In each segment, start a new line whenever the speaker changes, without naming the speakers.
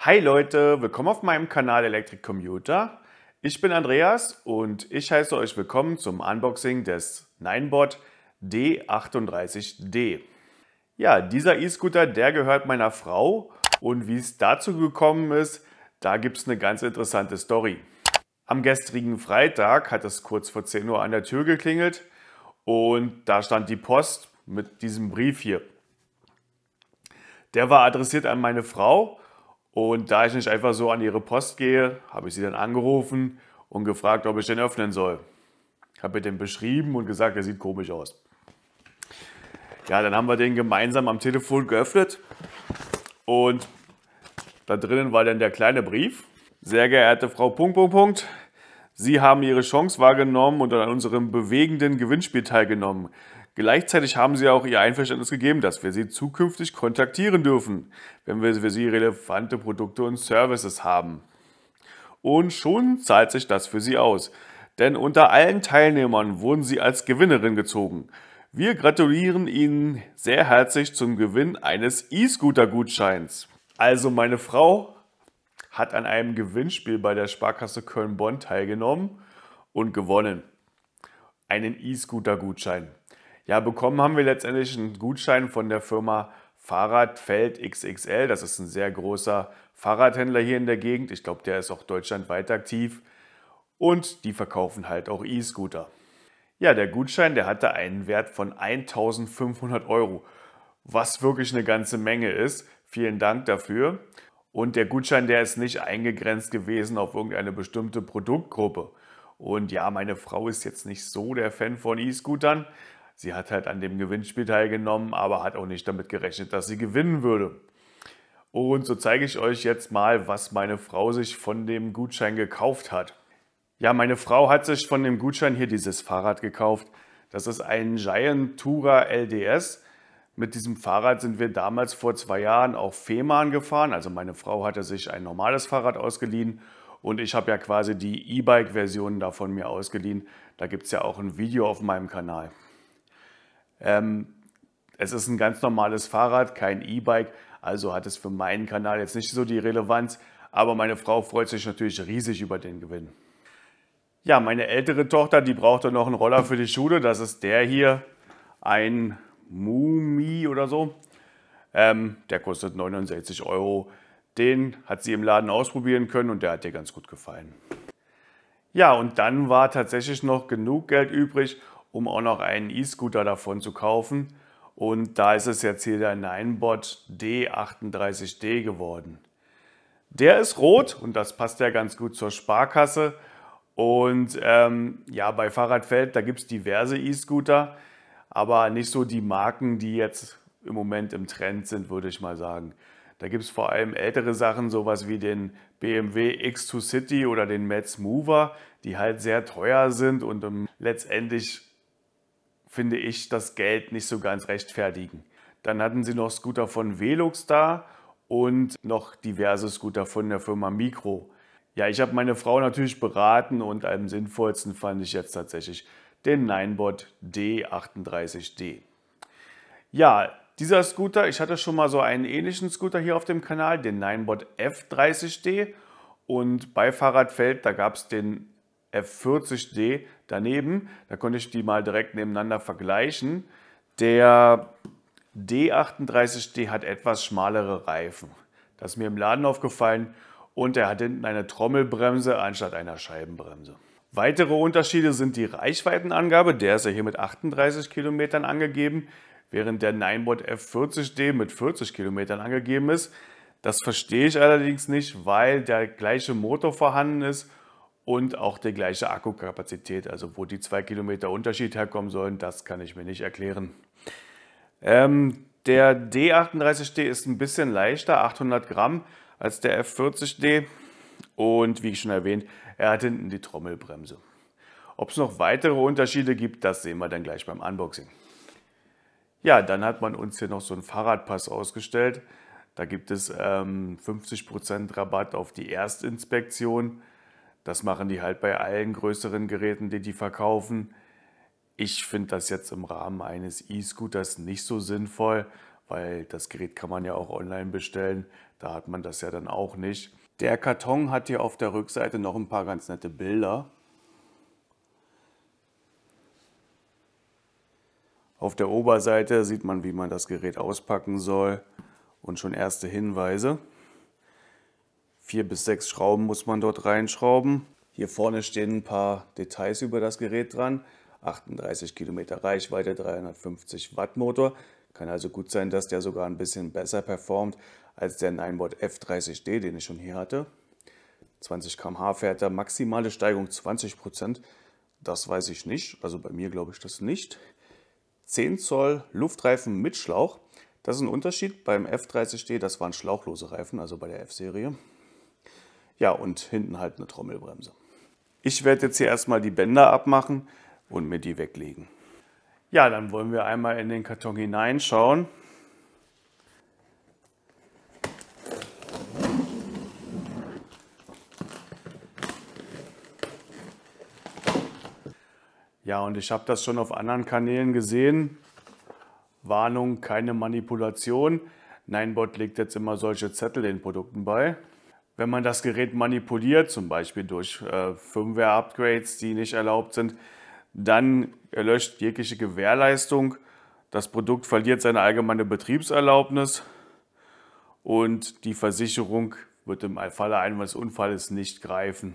Hi Leute, willkommen auf meinem Kanal Electric Commuter. Ich bin Andreas und ich heiße euch willkommen zum Unboxing des Ninebot D38D. Ja, dieser E-Scooter, der gehört meiner Frau und wie es dazu gekommen ist, da gibt es eine ganz interessante Story. Am gestrigen Freitag hat es kurz vor 10 Uhr an der Tür geklingelt und da stand die Post mit diesem Brief hier. Der war adressiert an meine Frau und da ich nicht einfach so an ihre Post gehe, habe ich sie dann angerufen und gefragt, ob ich den öffnen soll. Ich Habe ihr den beschrieben und gesagt, er sieht komisch aus. Ja, dann haben wir den gemeinsam am Telefon geöffnet und da drinnen war dann der kleine Brief. Sehr geehrte Frau Punkt, Punkt, Punkt. Sie haben Ihre Chance wahrgenommen und an unserem bewegenden Gewinnspiel teilgenommen. Gleichzeitig haben Sie auch Ihr Einverständnis gegeben, dass wir Sie zukünftig kontaktieren dürfen, wenn wir für Sie relevante Produkte und Services haben. Und schon zahlt sich das für Sie aus, denn unter allen Teilnehmern wurden Sie als Gewinnerin gezogen. Wir gratulieren Ihnen sehr herzlich zum Gewinn eines E-Scooter-Gutscheins. Also meine Frau hat an einem Gewinnspiel bei der Sparkasse Köln-Bonn teilgenommen und gewonnen. Einen E-Scooter-Gutschein. Ja, bekommen haben wir letztendlich einen Gutschein von der Firma Fahrradfeld XXL. Das ist ein sehr großer Fahrradhändler hier in der Gegend. Ich glaube, der ist auch deutschlandweit aktiv. Und die verkaufen halt auch E-Scooter. Ja, der Gutschein, der hatte einen Wert von 1500 Euro, was wirklich eine ganze Menge ist. Vielen Dank dafür. Und der Gutschein, der ist nicht eingegrenzt gewesen auf irgendeine bestimmte Produktgruppe. Und ja, meine Frau ist jetzt nicht so der Fan von E-Scootern, sie hat halt an dem Gewinnspiel teilgenommen, aber hat auch nicht damit gerechnet, dass sie gewinnen würde. Und so zeige ich euch jetzt mal, was meine Frau sich von dem Gutschein gekauft hat. Ja, meine Frau hat sich von dem Gutschein hier dieses Fahrrad gekauft. Das ist ein Giant Tourer LDS. Mit diesem Fahrrad sind wir damals vor zwei Jahren auf Fehmarn gefahren. Also meine Frau hatte sich ein normales Fahrrad ausgeliehen und ich habe ja quasi die E-Bike-Version davon mir ausgeliehen. Da gibt es ja auch ein Video auf meinem Kanal. Ähm, es ist ein ganz normales Fahrrad, kein E-Bike, also hat es für meinen Kanal jetzt nicht so die Relevanz, aber meine Frau freut sich natürlich riesig über den Gewinn. Ja, meine ältere Tochter, die brauchte noch einen Roller für die Schule, das ist der hier, ein Mumi oder so. Ähm, der kostet 69 Euro. Den hat sie im Laden ausprobieren können und der hat ihr ganz gut gefallen. Ja, und dann war tatsächlich noch genug Geld übrig, um auch noch einen E-Scooter davon zu kaufen. Und da ist es jetzt hier der Ninebot D38D geworden. Der ist rot und das passt ja ganz gut zur Sparkasse. Und ähm, ja, bei Fahrradfeld, da gibt es diverse E-Scooter, aber nicht so die Marken, die jetzt im Moment im Trend sind, würde ich mal sagen. Da gibt es vor allem ältere Sachen, sowas wie den BMW X2 City oder den Metz Mover, die halt sehr teuer sind und ähm, letztendlich finde ich, das Geld nicht so ganz rechtfertigen. Dann hatten sie noch Scooter von Velux da und noch diverse Scooter von der Firma Micro. Ja, ich habe meine Frau natürlich beraten und am sinnvollsten fand ich jetzt tatsächlich den Ninebot D38D. Ja, dieser Scooter, ich hatte schon mal so einen ähnlichen Scooter hier auf dem Kanal, den Ninebot F30D und bei Fahrradfeld, da gab es den F40D daneben. Da konnte ich die mal direkt nebeneinander vergleichen. Der D38D hat etwas schmalere Reifen. Das ist mir im Laden aufgefallen und er hat hinten eine Trommelbremse anstatt einer Scheibenbremse. Weitere Unterschiede sind die Reichweitenangabe, der ist ja hier mit 38 Kilometern angegeben, während der Ninebot F40D mit 40 Kilometern angegeben ist. Das verstehe ich allerdings nicht, weil der gleiche Motor vorhanden ist und auch die gleiche Akkukapazität. Also wo die zwei Kilometer Unterschied herkommen sollen, das kann ich mir nicht erklären. Ähm, der D38D ist ein bisschen leichter, 800 Gramm, als der F40D. Und wie ich schon erwähnt, er hat hinten die Trommelbremse. Ob es noch weitere Unterschiede gibt, das sehen wir dann gleich beim Unboxing. Ja, dann hat man uns hier noch so einen Fahrradpass ausgestellt. Da gibt es ähm, 50% Rabatt auf die Erstinspektion. Das machen die halt bei allen größeren Geräten, die die verkaufen. Ich finde das jetzt im Rahmen eines E-Scooters nicht so sinnvoll, weil das Gerät kann man ja auch online bestellen. Da hat man das ja dann auch nicht. Der Karton hat hier auf der Rückseite noch ein paar ganz nette Bilder. Auf der Oberseite sieht man, wie man das Gerät auspacken soll und schon erste Hinweise vier bis sechs Schrauben muss man dort reinschrauben. Hier vorne stehen ein paar Details über das Gerät dran. 38 Kilometer Reichweite, 350 Watt Motor. Kann also gut sein, dass der sogar ein bisschen besser performt als der Ninebot F30D, den ich schon hier hatte. 20 km/h fährt er, maximale Steigung 20%. Prozent. Das weiß ich nicht, also bei mir glaube ich das nicht. 10 Zoll Luftreifen mit Schlauch. Das ist ein Unterschied. Beim F30D, das waren schlauchlose Reifen, also bei der F-Serie. Ja, und hinten halt eine Trommelbremse. Ich werde jetzt hier erstmal die Bänder abmachen und mir die weglegen. Ja, dann wollen wir einmal in den Karton hineinschauen. Ja, und ich habe das schon auf anderen Kanälen gesehen. Warnung, keine Manipulation. Ninebot legt jetzt immer solche Zettel den Produkten bei. Wenn man das Gerät manipuliert, zum Beispiel durch äh, Firmware-Upgrades, die nicht erlaubt sind, dann erlöscht jegliche Gewährleistung. Das Produkt verliert seine allgemeine Betriebserlaubnis und die Versicherung wird im Falle eines Unfalles nicht greifen.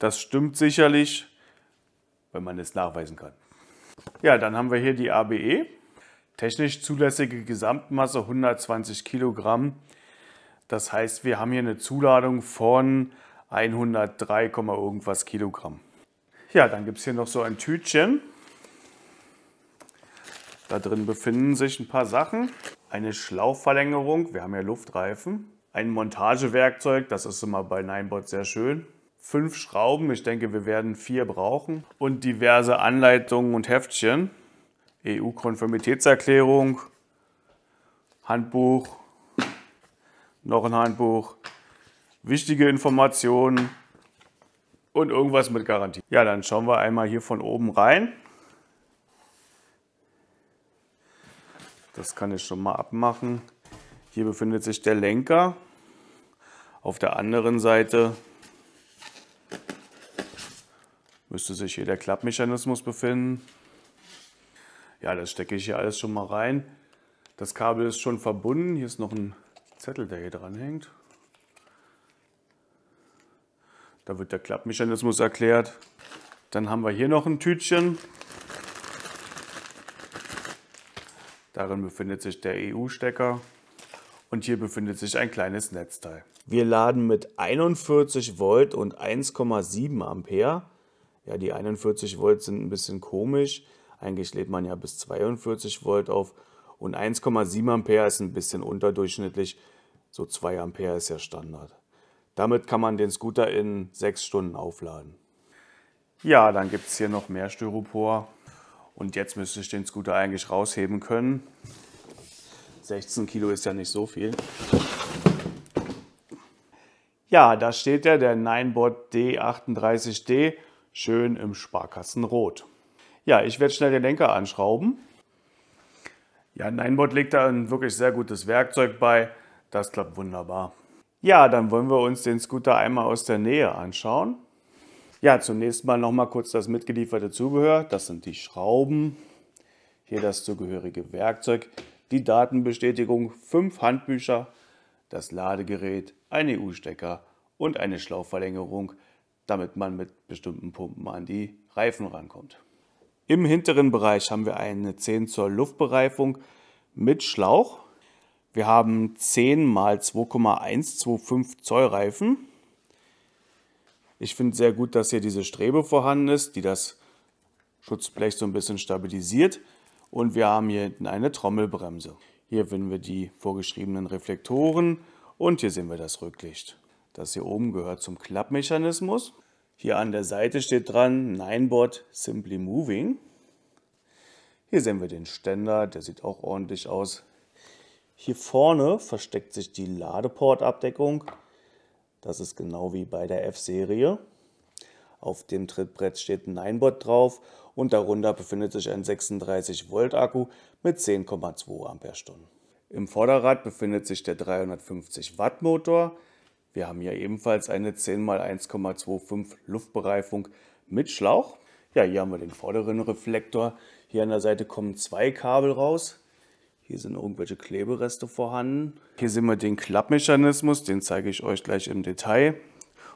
Das stimmt sicherlich, wenn man es nachweisen kann. Ja, dann haben wir hier die ABE. Technisch zulässige Gesamtmasse 120 Kilogramm. Das heißt, wir haben hier eine Zuladung von 103, irgendwas Kilogramm. Ja, dann gibt es hier noch so ein Tütchen. Da drin befinden sich ein paar Sachen. Eine Schlauchverlängerung, wir haben ja Luftreifen. Ein Montagewerkzeug, das ist immer bei Ninebot sehr schön. Fünf Schrauben, ich denke, wir werden vier brauchen. Und diverse Anleitungen und Heftchen. EU-Konformitätserklärung, Handbuch, noch ein Handbuch, wichtige Informationen und irgendwas mit Garantie. Ja, dann schauen wir einmal hier von oben rein. Das kann ich schon mal abmachen. Hier befindet sich der Lenker. Auf der anderen Seite müsste sich hier der Klappmechanismus befinden. Ja, das stecke ich hier alles schon mal rein. Das Kabel ist schon verbunden. Hier ist noch ein Zettel, der hier dran hängt. Da wird der Klappmechanismus erklärt. Dann haben wir hier noch ein Tütchen. Darin befindet sich der EU-Stecker und hier befindet sich ein kleines Netzteil. Wir laden mit 41 Volt und 1,7 Ampere. Ja, die 41 Volt sind ein bisschen komisch. Eigentlich lädt man ja bis 42 Volt auf und 1,7 Ampere ist ein bisschen unterdurchschnittlich. So 2 Ampere ist ja Standard. Damit kann man den Scooter in 6 Stunden aufladen. Ja, dann gibt es hier noch mehr Styropor. Und jetzt müsste ich den Scooter eigentlich rausheben können. 16 Kilo ist ja nicht so viel. Ja, da steht ja der Ninebot D38D schön im Sparkassenrot. Ja, ich werde schnell den Lenker anschrauben. Ja, Ninebot legt da ein wirklich sehr gutes Werkzeug bei. Das klappt wunderbar. Ja, dann wollen wir uns den Scooter einmal aus der Nähe anschauen. Ja, zunächst mal nochmal kurz das mitgelieferte Zubehör. Das sind die Schrauben, hier das zugehörige Werkzeug, die Datenbestätigung, fünf Handbücher, das Ladegerät, ein EU-Stecker und eine Schlauchverlängerung, damit man mit bestimmten Pumpen an die Reifen rankommt. Im hinteren Bereich haben wir eine 10 Zoll Luftbereifung mit Schlauch. Wir haben 10 x 2,125 Zoll Reifen. Ich finde sehr gut, dass hier diese Strebe vorhanden ist, die das Schutzblech so ein bisschen stabilisiert. Und wir haben hier hinten eine Trommelbremse. Hier finden wir die vorgeschriebenen Reflektoren und hier sehen wir das Rücklicht. Das hier oben gehört zum Klappmechanismus. Hier an der Seite steht dran Ninebot Simply Moving. Hier sehen wir den Ständer, der sieht auch ordentlich aus. Hier vorne versteckt sich die Ladeport-Abdeckung. Das ist genau wie bei der F-Serie. Auf dem Trittbrett steht ein Ninebot drauf und darunter befindet sich ein 36 Volt Akku mit 10,2 Amperestunden. Im Vorderrad befindet sich der 350 Watt Motor, wir haben hier ebenfalls eine 10x1,25 Luftbereifung mit Schlauch. Ja, hier haben wir den vorderen Reflektor. Hier an der Seite kommen zwei Kabel raus. Hier sind irgendwelche Klebereste vorhanden. Hier sehen wir den Klappmechanismus, den zeige ich euch gleich im Detail.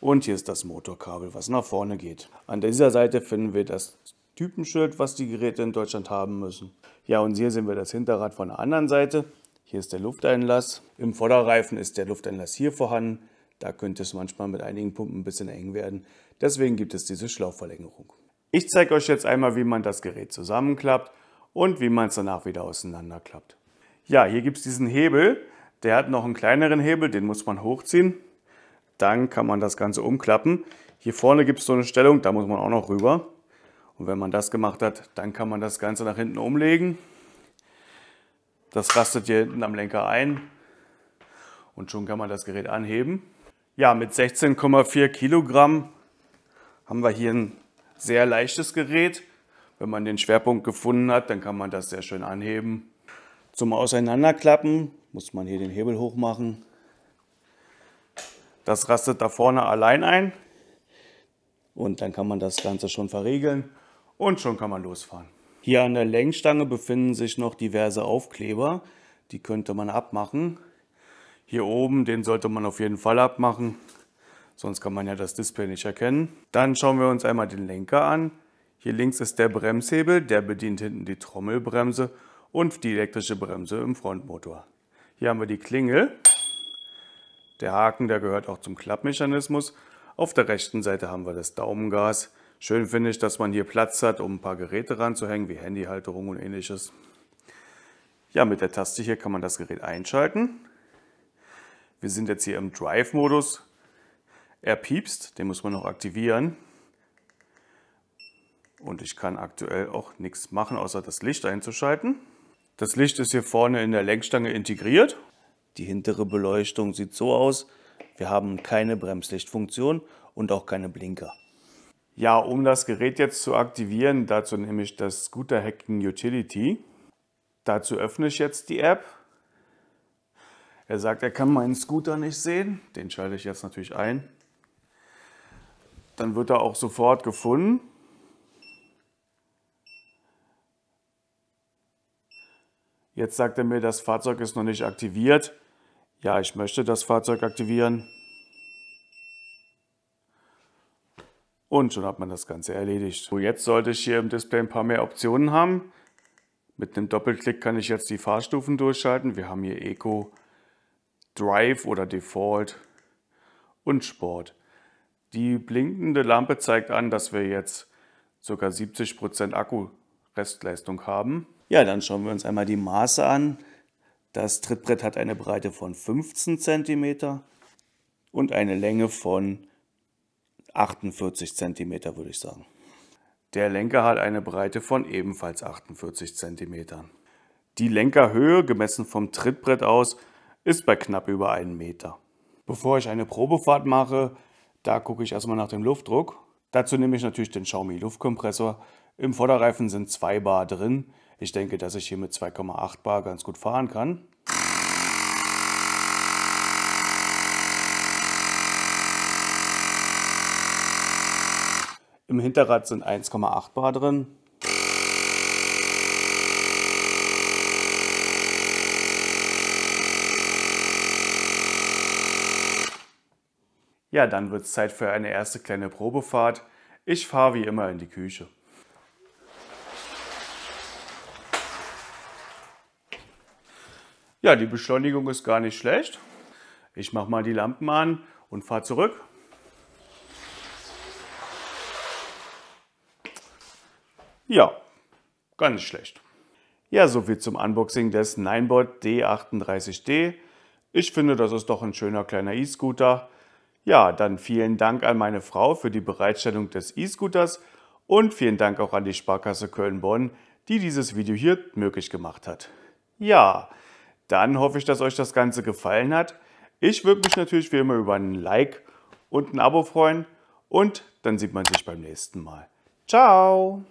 Und hier ist das Motorkabel, was nach vorne geht. An dieser Seite finden wir das Typenschild, was die Geräte in Deutschland haben müssen. Ja, und hier sehen wir das Hinterrad von der anderen Seite. Hier ist der Lufteinlass. Im Vorderreifen ist der Lufteinlass hier vorhanden. Da könnte es manchmal mit einigen Pumpen ein bisschen eng werden. Deswegen gibt es diese Schlauchverlängerung. Ich zeige euch jetzt einmal, wie man das Gerät zusammenklappt und wie man es danach wieder auseinanderklappt. Ja, hier gibt es diesen Hebel. Der hat noch einen kleineren Hebel, den muss man hochziehen. Dann kann man das Ganze umklappen. Hier vorne gibt es so eine Stellung, da muss man auch noch rüber. Und wenn man das gemacht hat, dann kann man das Ganze nach hinten umlegen. Das rastet hier hinten am Lenker ein. Und schon kann man das Gerät anheben. Ja, mit 16,4 Kilogramm haben wir hier ein sehr leichtes Gerät. Wenn man den Schwerpunkt gefunden hat, dann kann man das sehr schön anheben. Zum Auseinanderklappen muss man hier den Hebel hoch machen. Das rastet da vorne allein ein. Und dann kann man das Ganze schon verriegeln und schon kann man losfahren. Hier an der Lenkstange befinden sich noch diverse Aufkleber. Die könnte man abmachen hier oben, den sollte man auf jeden Fall abmachen, sonst kann man ja das Display nicht erkennen. Dann schauen wir uns einmal den Lenker an. Hier links ist der Bremshebel, der bedient hinten die Trommelbremse und die elektrische Bremse im Frontmotor. Hier haben wir die Klingel. Der Haken, der gehört auch zum Klappmechanismus. Auf der rechten Seite haben wir das Daumengas. Schön finde ich, dass man hier Platz hat, um ein paar Geräte ranzuhängen, wie Handyhalterung und ähnliches. Ja, mit der Taste hier kann man das Gerät einschalten. Wir sind jetzt hier im Drive-Modus. Er piepst, den muss man noch aktivieren. Und ich kann aktuell auch nichts machen, außer das Licht einzuschalten. Das Licht ist hier vorne in der Lenkstange integriert. Die hintere Beleuchtung sieht so aus. Wir haben keine Bremslichtfunktion und auch keine Blinker. Ja, um das Gerät jetzt zu aktivieren, dazu nehme ich das Scooter Hacking Utility. Dazu öffne ich jetzt die App er sagt, er kann meinen Scooter nicht sehen. Den schalte ich jetzt natürlich ein. Dann wird er auch sofort gefunden. Jetzt sagt er mir, das Fahrzeug ist noch nicht aktiviert. Ja, ich möchte das Fahrzeug aktivieren. Und schon hat man das Ganze erledigt. So, jetzt sollte ich hier im Display ein paar mehr Optionen haben. Mit einem Doppelklick kann ich jetzt die Fahrstufen durchschalten. Wir haben hier Eco, Drive oder Default und Sport. Die blinkende Lampe zeigt an, dass wir jetzt ca. 70% Akku-Restleistung haben. Ja, dann schauen wir uns einmal die Maße an. Das Trittbrett hat eine Breite von 15 cm und eine Länge von 48 cm, würde ich sagen. Der Lenker hat eine Breite von ebenfalls 48 cm. Die Lenkerhöhe, gemessen vom Trittbrett aus, ist bei knapp über einem Meter. Bevor ich eine Probefahrt mache, da gucke ich erstmal nach dem Luftdruck. Dazu nehme ich natürlich den Xiaomi Luftkompressor. Im Vorderreifen sind 2 Bar drin. Ich denke, dass ich hier mit 2,8 Bar ganz gut fahren kann. Im Hinterrad sind 1,8 Bar drin. Ja, dann wird es Zeit für eine erste kleine Probefahrt. Ich fahre wie immer in die Küche. Ja, die Beschleunigung ist gar nicht schlecht. Ich mache mal die Lampen an und fahre zurück. Ja, gar nicht schlecht. Ja, soviel zum Unboxing des Ninebot D38D. Ich finde, das ist doch ein schöner kleiner E-Scooter ja, dann vielen Dank an meine Frau für die Bereitstellung des E-Scooters und vielen Dank auch an die Sparkasse Köln-Bonn, die dieses Video hier möglich gemacht hat. Ja, dann hoffe ich, dass euch das Ganze gefallen hat. Ich würde mich natürlich wie immer über ein Like und ein Abo freuen und dann sieht man sich beim nächsten Mal. Ciao!